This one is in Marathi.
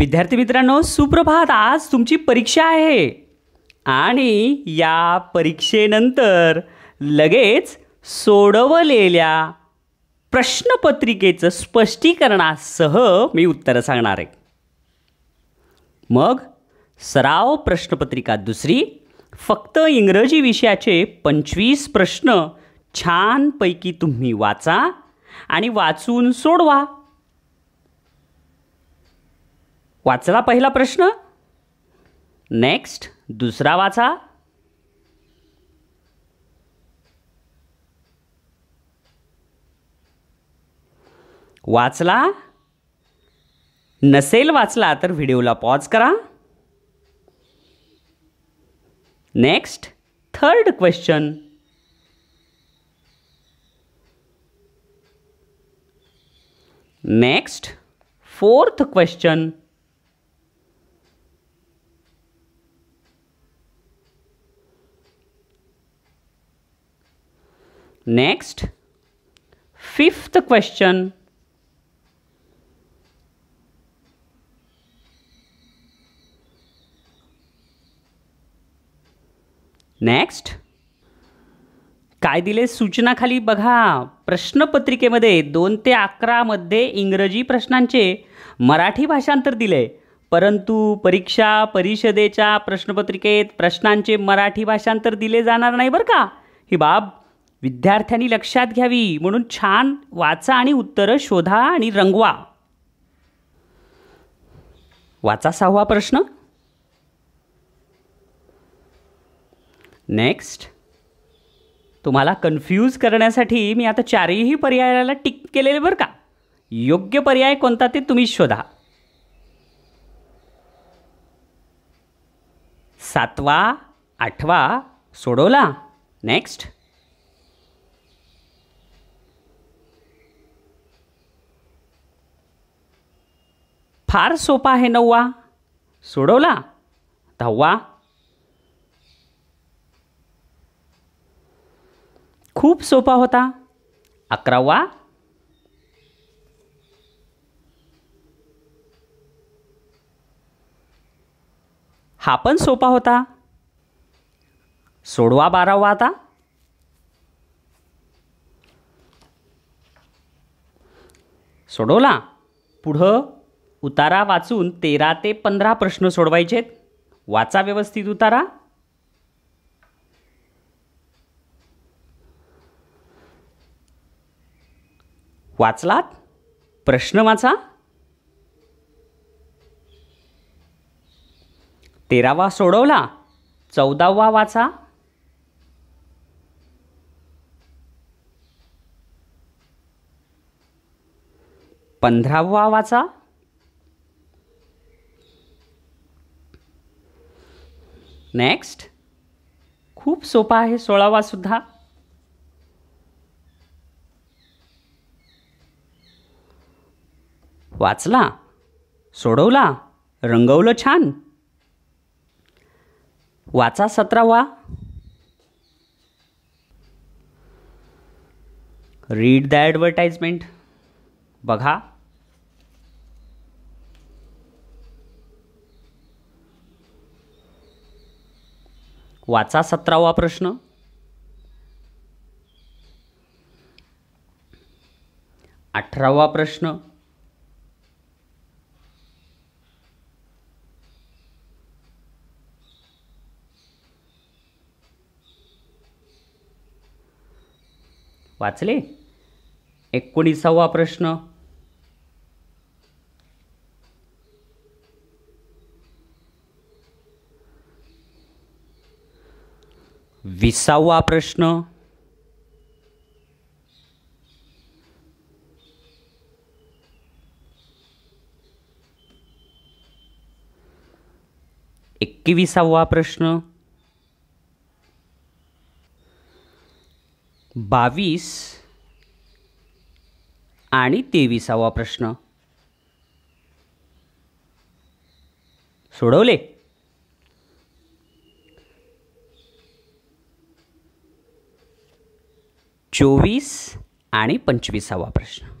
विद्यार्थी मित्रांनो सुप्रभात आज तुमची परीक्षा आहे आणि या परीक्षेनंतर लगेच सोडवलेल्या प्रश्नपत्रिकेचं स्पष्टीकरणासह मी उत्तर सांगणार आहे मग सराव प्रश्नपत्रिका दुसरी फक्त इंग्रजी विषयाचे पंचवीस प्रश्न छानपैकी तुम्ही वाचा आणि वाचून सोडवा वाचला पहिला प्रश्न नेक्स्ट दुसरा वाचा वाचला नसेल वाचला तर व्हिडिओला पॉज करा next third question next fourth question next fifth question next काय दिले सूचनाखाली बघा प्रश्नपत्रिकेमध्ये दोन ते अकरामध्ये इंग्रजी प्रश्नांचे मराठी भाषांतर दिले परंतु परीक्षा परिषदेच्या प्रश्नपत्रिकेत प्रश्नांचे मराठी भाषांतर दिले जाणार नाही बरं का ही बाब विद्यार्थ्यांनी लक्षात घ्यावी म्हणून छान वाचा आणि उत्तरं शोधा आणि रंगवा वाचा सहावा प्रश्न नेक्स्ट तुम्हाला कन्फ्यूज करण्यासाठी मी आता चारही पर्यायाला टिक केलेले बरं का योग्य पर्याय कोणता ते तुम्ही शोधा सातवा आठवा सोडवला नेक्स्ट फार सोपा आहे नववा सोडवला दहावा खूप सोपा होता अकरावा हा पण सोपा होता सोडवा बारावा आता सोडवला पुढं उतारा वाचून तेरा ते पंधरा प्रश्न सोडवायचेत वाचा व्यवस्थित उतारा वाचलात प्रश्न वाचा तेरावा सोडवला चौदावा वाचा पंधरावा वाचा नेक्स्ट खूप सोपा आहे सुद्धा वाचला सोडवला रंगवलं छान वाचा सतरावा रीड द ॲडव्हर्टाइजमेंट बघा वाचा सतरावा प्रश्न अठरावा प्रश्न वाचले एकोणीसावा प्रश्न विसावा प्रश्न एकविसावा प्रश्न बावीस आणि तेविसावा प्रश्न सोडवले चोवीस आणि पंचवीसावा प्रश्न